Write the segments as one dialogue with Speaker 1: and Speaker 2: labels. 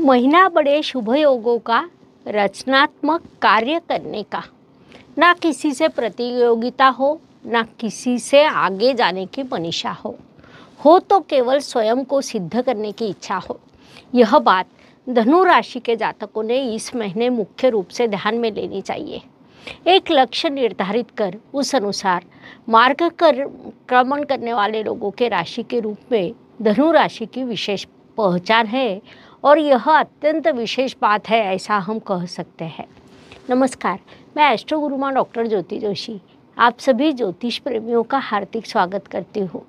Speaker 1: महीना बड़े शुभ योगों का रचनात्मक कार्य करने का ना किसी से प्रतियोगिता हो ना किसी से आगे जाने की मनीषा हो हो तो केवल स्वयं को सिद्ध करने की इच्छा हो यह बात धनु राशि के जातकों ने इस महीने मुख्य रूप से ध्यान में लेनी चाहिए एक लक्ष्य निर्धारित कर उस अनुसार मार्ग कर क्रमण करने वाले लोगों के राशि के रूप में धनु राशि की विशेष पहचान है और यह अत्यंत विशेष बात है ऐसा हम कह सकते हैं नमस्कार मैं एस्ट्रो गुरुमा डॉक्टर ज्योति जोशी आप सभी ज्योतिष प्रेमियों का हार्दिक स्वागत करती हूँ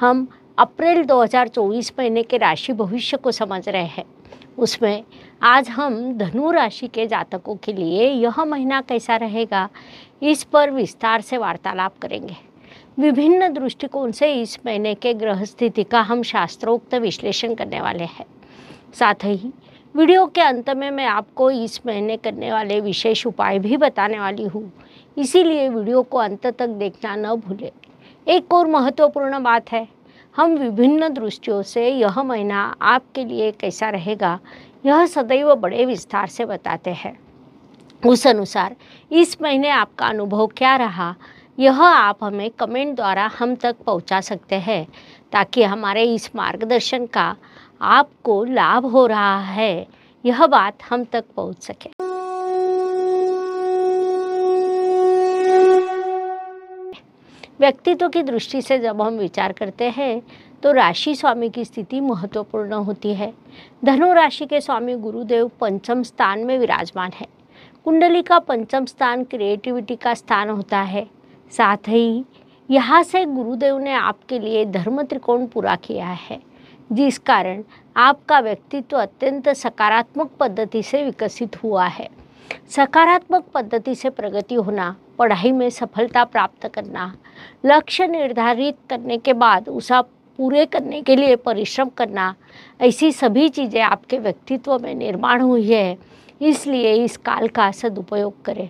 Speaker 1: हम अप्रैल 2024 महीने के राशि भविष्य को समझ रहे हैं उसमें आज हम धनु राशि के जातकों के लिए यह महीना कैसा रहेगा इस पर विस्तार से वार्तालाप करेंगे विभिन्न दृष्टिकोण से इस महीने के ग्रह स्थिति का हम शास्त्रोक्त विश्लेषण करने वाले हैं साथ ही वीडियो के अंत में मैं आपको इस महीने करने वाले विशेष उपाय भी बताने वाली हूँ इसीलिए वीडियो को अंत तक देखना न भूलें एक और महत्वपूर्ण बात है हम विभिन्न दृष्टियों से यह महीना आपके लिए कैसा रहेगा यह सदैव बड़े विस्तार से बताते हैं उस अनुसार इस महीने आपका अनुभव क्या रहा यह आप हमें कमेंट द्वारा हम तक पहुंचा सकते हैं ताकि हमारे इस मार्गदर्शन का आपको लाभ हो रहा है यह बात हम तक पहुंच सके व्यक्तित्व की दृष्टि से जब हम विचार करते हैं तो राशि स्वामी की स्थिति महत्वपूर्ण होती है धनु राशि के स्वामी गुरुदेव पंचम स्थान में विराजमान है कुंडली का पंचम स्थान क्रिएटिविटी का स्थान होता है साथ ही यहाँ से गुरुदेव ने आपके लिए धर्म त्रिकोण पूरा किया है जिस कारण आपका व्यक्तित्व अत्यंत सकारात्मक पद्धति से विकसित हुआ है सकारात्मक पद्धति से प्रगति होना पढ़ाई में सफलता प्राप्त करना लक्ष्य निर्धारित करने के बाद उसा पूरे करने के लिए परिश्रम करना ऐसी सभी चीज़ें आपके व्यक्तित्व में निर्माण हुई है इसलिए इस काल का सदुपयोग करें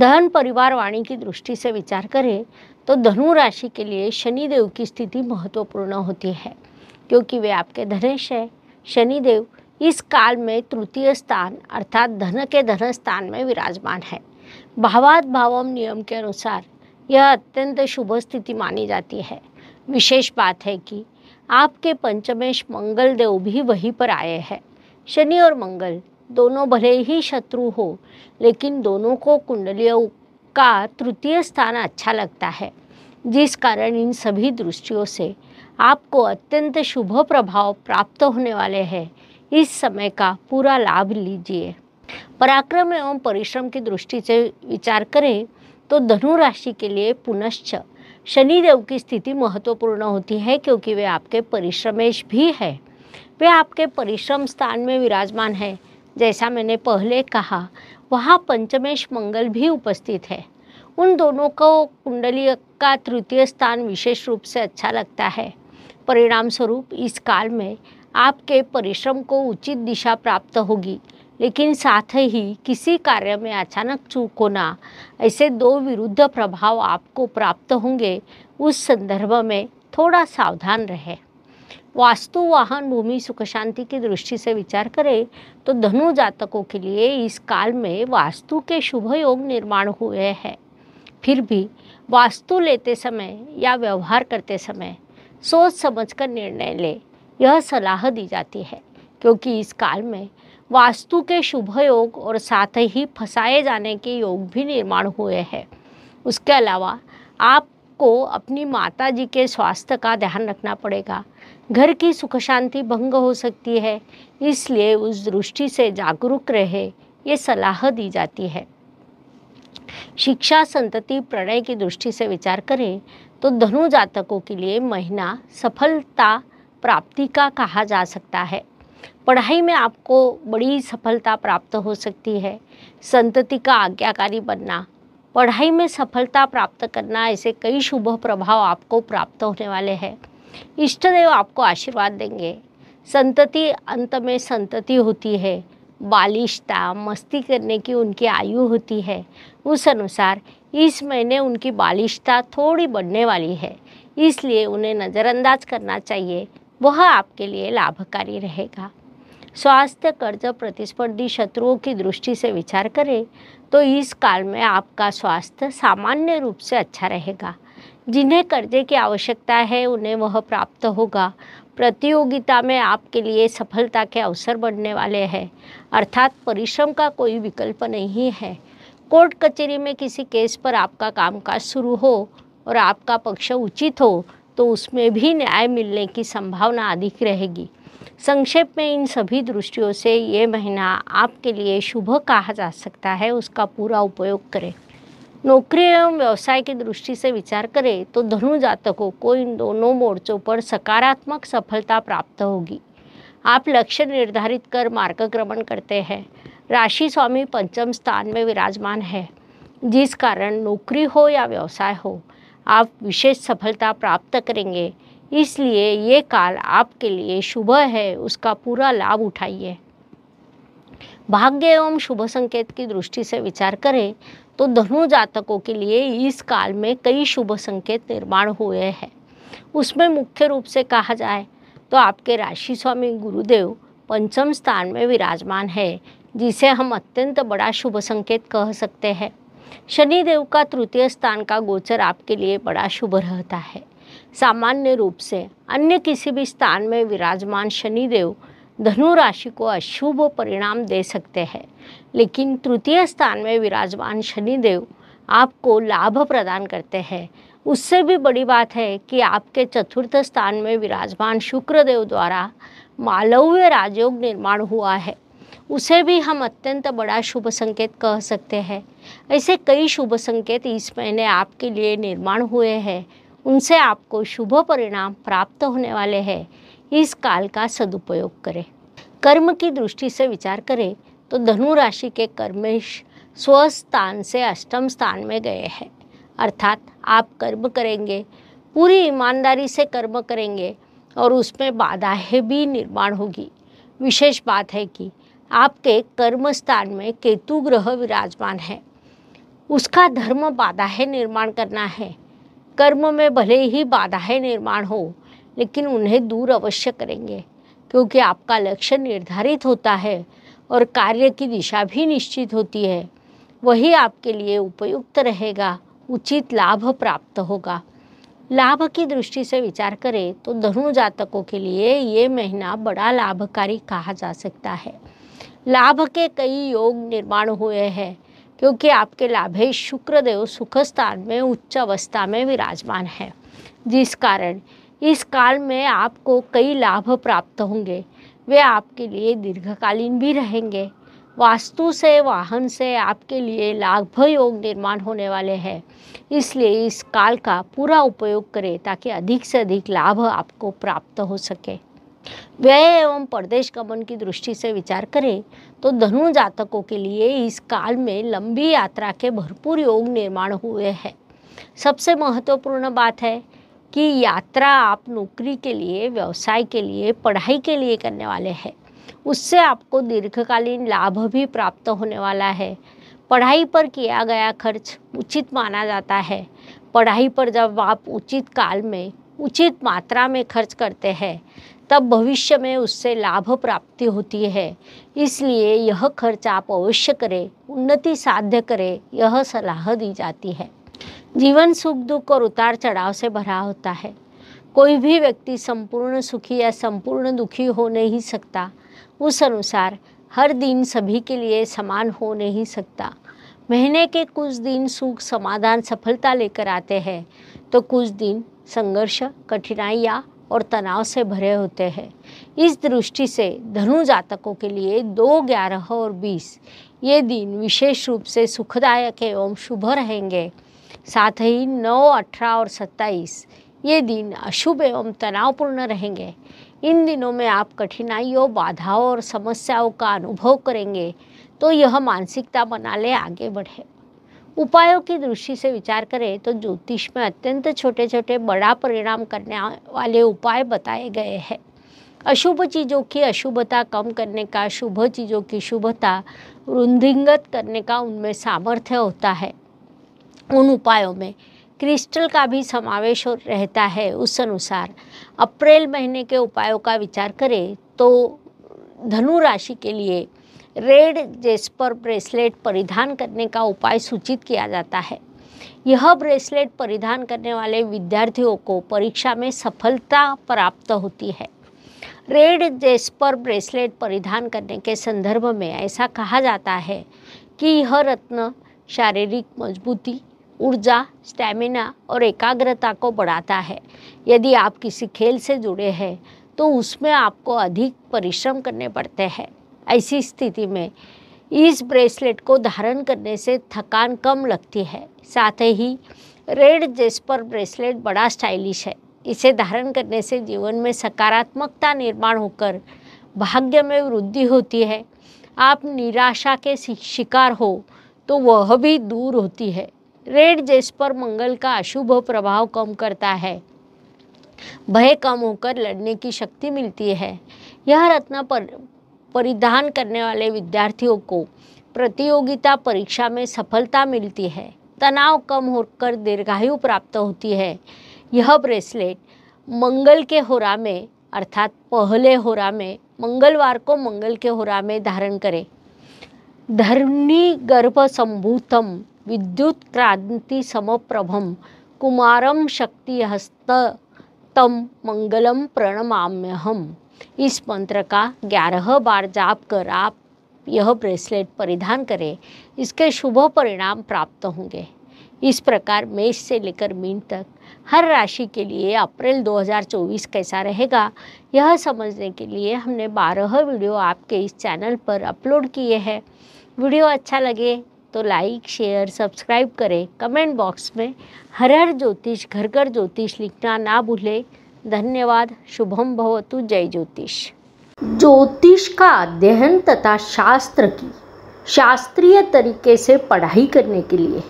Speaker 1: धन परिवार वाणी की दृष्टि से विचार करें तो धनु राशि के लिए शनिदेव की स्थिति महत्वपूर्ण होती है क्योंकि वे आपके धनेश हैं शनिदेव इस काल में तृतीय स्थान अर्थात धन के धन स्थान में विराजमान है भावात भावम नियम के अनुसार यह अत्यंत शुभ स्थिति मानी जाती है विशेष बात है कि आपके पंचमेश मंगल देव भी वहीं पर आए हैं शनि और मंगल दोनों भले ही शत्रु हो लेकिन दोनों को कुंडलियों का तृतीय स्थान अच्छा लगता है जिस कारण इन सभी दृष्टियों से आपको अत्यंत शुभ प्रभाव प्राप्त होने वाले हैं इस समय का पूरा लाभ लीजिए पराक्रम एवं परिश्रम की दृष्टि से विचार करें तो धनु राशि के लिए पुनश्च शनिदेव की स्थिति महत्वपूर्ण होती है क्योंकि वे आपके परिश्रमेश भी है वे आपके परिश्रम स्थान में विराजमान है जैसा मैंने पहले कहा वहाँ पंचमेश मंगल भी उपस्थित है उन दोनों को कुंडली का तृतीय स्थान विशेष रूप से अच्छा लगता है परिणाम स्वरूप इस काल में आपके परिश्रम को उचित दिशा प्राप्त होगी लेकिन साथ ही किसी कार्य में अचानक चूक होना ऐसे दो विरुद्ध प्रभाव आपको प्राप्त होंगे उस संदर्भ में थोड़ा सावधान रहे वास्तु वाहन भूमि सुख शांति की दृष्टि से विचार करें तो धनु जातकों के लिए इस काल में वास्तु के शुभ योग निर्माण हुए हैं फिर भी वास्तु लेते समय या व्यवहार करते समय सोच समझकर निर्णय ले यह सलाह दी जाती है क्योंकि इस काल में वास्तु के शुभ योग और साथ ही फंसाए जाने के योग भी निर्माण हुए हैं उसके अलावा आपको अपनी माता जी के स्वास्थ्य का ध्यान रखना पड़ेगा घर की सुख शांति भंग हो सकती है इसलिए उस दृष्टि से जागरूक रहे ये सलाह दी जाती है शिक्षा संतति प्रणय की दृष्टि से विचार करें तो धनु जातकों के लिए महीना सफलता प्राप्ति का कहा जा सकता है पढ़ाई में आपको बड़ी सफलता प्राप्त हो सकती है संतति का आज्ञाकारी बनना पढ़ाई में सफलता प्राप्त करना ऐसे कई शुभ प्रभाव आपको प्राप्त होने वाले हैं इष्टदेव आपको आशीर्वाद देंगे संतति अंत में संतति होती है बालिशता मस्ती करने की उनकी आयु होती है उस अनुसार इस महीने उनकी बालिशता थोड़ी बढ़ने वाली है इसलिए उन्हें नज़रअंदाज करना चाहिए वह आपके लिए लाभकारी रहेगा स्वास्थ्य कर्ज प्रतिस्पर्धी शत्रुओं की दृष्टि से विचार करें तो इस काल में आपका स्वास्थ्य सामान्य रूप से अच्छा रहेगा जिन्हें कर्जे की आवश्यकता है उन्हें वह प्राप्त होगा प्रतियोगिता में आपके लिए सफलता के अवसर बढ़ने वाले हैं अर्थात परिश्रम का कोई विकल्प नहीं है कोर्ट कचहरी में किसी केस पर आपका कामकाज शुरू हो और आपका पक्ष उचित हो तो उसमें भी न्याय मिलने की संभावना अधिक रहेगी संक्षेप में इन सभी दृष्टियों से ये महीना आपके लिए शुभ कहा जा सकता है उसका पूरा उपयोग करें नौकरी एवं व्यवसाय की दृष्टि से विचार करें तो धनु जातकों को इन दोनों मोर्चों पर सकारात्मक सफलता प्राप्त होगी आप लक्ष्य निर्धारित कर मार्गक्रमण करते हैं राशि स्वामी पंचम स्थान में विराजमान है जिस कारण नौकरी हो या व्यवसाय हो आप विशेष सफलता प्राप्त करेंगे इसलिए ये काल आपके लिए शुभ है उसका पूरा लाभ उठाइए भाग्य एवं शुभ संकेत की दृष्टि से विचार करें तो धनु जातकों के लिए इस काल में कई शुभ संकेत निर्माण हुए हैं उसमें मुख्य रूप से कहा जाए तो आपके राशि स्वामी गुरुदेव पंचम स्थान में विराजमान है जिसे हम अत्यंत बड़ा शुभ संकेत कह सकते हैं शनि देव का तृतीय स्थान का गोचर आपके लिए बड़ा शुभ रहता है सामान्य रूप से अन्य किसी भी स्थान में विराजमान शनि देव धनु राशि को अशुभ परिणाम दे सकते हैं लेकिन तृतीय स्थान में विराजमान शनिदेव आपको लाभ प्रदान करते हैं उससे भी बड़ी बात है कि आपके चतुर्थ स्थान में विराजमान शुक्रदेव द्वारा मालव्य राजयोग निर्माण हुआ है उसे भी हम अत्यंत बड़ा शुभ संकेत कह सकते हैं ऐसे कई शुभ संकेत इस महीने आपके लिए निर्माण हुए हैं उनसे आपको शुभ परिणाम प्राप्त होने वाले हैं इस काल का सदुपयोग करें कर्म की दृष्टि से विचार करें तो धनु राशि के कर्मेश स्वस्थान से अष्टम स्थान में गए हैं अर्थात आप कर्म करेंगे पूरी ईमानदारी से कर्म करेंगे और उसमें बाधाएँ भी निर्माण होगी विशेष बात है कि आपके कर्म स्थान में केतु ग्रह विराजमान है उसका धर्म बाधाएँ निर्माण करना है कर्म में भले ही बाधाएँ निर्माण हो लेकिन उन्हें दूर अवश्य करेंगे क्योंकि आपका लक्ष्य निर्धारित होता है और कार्य की दिशा भी निश्चित होती है वही आपके लिए उपयुक्त रहेगा उचित लाभ प्राप्त होगा लाभ की दृष्टि से विचार करें तो धनु जातकों के लिए ये महीना बड़ा लाभकारी कहा जा सकता है लाभ के कई योग निर्माण हुए हैं क्योंकि आपके लाभे शुक्रदेव सुख स्थान में उच्च अवस्था में विराजमान है जिस कारण इस काल में आपको कई लाभ प्राप्त होंगे वे आपके लिए दीर्घकालीन भी रहेंगे वास्तु से वाहन से आपके लिए लाभ योग निर्माण होने वाले हैं इसलिए इस काल का पूरा उपयोग करें ताकि अधिक से अधिक लाभ आपको प्राप्त हो सके व्यय एवं प्रदेश गमन की दृष्टि से विचार करें तो धनु जातकों के लिए इस काल में लंबी यात्रा के भरपूर योग निर्माण हुए हैं सबसे महत्वपूर्ण बात है कि यात्रा आप नौकरी के लिए व्यवसाय के लिए पढ़ाई के लिए करने वाले हैं उससे आपको दीर्घकालीन लाभ भी प्राप्त होने वाला है पढ़ाई पर किया गया खर्च उचित माना जाता है पढ़ाई पर जब आप उचित काल में उचित मात्रा में खर्च करते हैं तब भविष्य में उससे लाभ प्राप्ति होती है इसलिए यह खर्च आप अवश्य करें उन्नति साध्य करें यह सलाह दी जाती है जीवन सुख दुख और उतार चढ़ाव से भरा होता है कोई भी व्यक्ति संपूर्ण सुखी या संपूर्ण दुखी हो नहीं सकता उस अनुसार हर दिन सभी के लिए समान हो नहीं सकता महीने के कुछ दिन सुख समाधान सफलता लेकर आते हैं तो कुछ दिन संघर्ष कठिनाइयाँ और तनाव से भरे होते हैं इस दृष्टि से धनु जातकों के लिए दो ग्यारह और बीस ये दिन विशेष रूप से सुखदायक एवं शुभ रहेंगे साथ ही 9, 18 और 27 ये दिन अशुभ एवं तनावपूर्ण रहेंगे इन दिनों में आप कठिनाइयों बाधाओं और समस्याओं का अनुभव करेंगे तो यह मानसिकता बना ले आगे बढ़े उपायों की दृष्टि से विचार करें तो ज्योतिष में अत्यंत छोटे छोटे बड़ा परिणाम करने वाले उपाय बताए गए हैं अशुभ चीज़ों की अशुभता कम करने का शुभ चीज़ों की शुभता वृद्धिंगत करने का उनमें सामर्थ्य होता है उन उपायों में क्रिस्टल का भी समावेश रहता है उस अनुसार अप्रैल महीने के उपायों का विचार करें तो धनु राशि के लिए रेड जेस्पर ब्रेसलेट परिधान करने का उपाय सूचित किया जाता है यह ब्रेसलेट परिधान करने वाले विद्यार्थियों को परीक्षा में सफलता प्राप्त होती है रेड जेस्पर ब्रेसलेट परिधान करने के संदर्भ में ऐसा कहा जाता है कि यह रत्न शारीरिक मजबूती ऊर्जा स्टैमिना और एकाग्रता को बढ़ाता है यदि आप किसी खेल से जुड़े हैं तो उसमें आपको अधिक परिश्रम करने पड़ते हैं ऐसी स्थिति में इस ब्रेसलेट को धारण करने से थकान कम लगती है साथ ही रेड जेस्पर ब्रेसलेट बड़ा स्टाइलिश है इसे धारण करने से जीवन में सकारात्मकता निर्माण होकर भाग्य में वृद्धि होती है आप निराशा के शिकार हो तो वह भी दूर होती है रेड पर मंगल का अशुभ प्रभाव कम करता है भय कम होकर लड़ने की शक्ति मिलती है यह रत्न पर परिधान करने वाले विद्यार्थियों को प्रतियोगिता परीक्षा में सफलता मिलती है तनाव कम होकर दीर्घायु प्राप्त होती है यह ब्रेसलेट मंगल के होरा में अर्थात पहले होरा में मंगलवार को मंगल के होरा में धारण करें धरणी गर्भ संभूतम विद्युत क्रांति समप्रभम कुमारम शक्ति हस्त तम मंगलम प्रणमाम्यहम इस मंत्र का ग्यारह बार जाप कर आप यह ब्रेसलेट परिधान करें इसके शुभ परिणाम प्राप्त होंगे इस प्रकार मेष से लेकर मीन तक हर राशि के लिए अप्रैल 2024 कैसा रहेगा यह समझने के लिए हमने बारह वीडियो आपके इस चैनल पर अपलोड किए हैं वीडियो अच्छा लगे तो लाइक शेयर सब्सक्राइब करें कमेंट बॉक्स में हर हर ज्योतिष घर घर ज्योतिष लिखना ना भूलें धन्यवाद शुभम भवतु जय ज्योतिष ज्योतिष का अध्ययन तथा शास्त्र की शास्त्रीय तरीके से पढ़ाई करने के लिए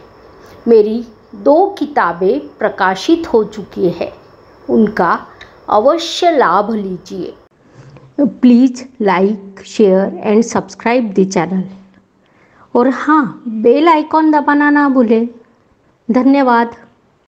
Speaker 1: मेरी दो किताबें प्रकाशित हो चुकी है उनका अवश्य लाभ लीजिए please like share and subscribe the channel और हाँ बेल आइकॉन दबाना ना भूलें धन्यवाद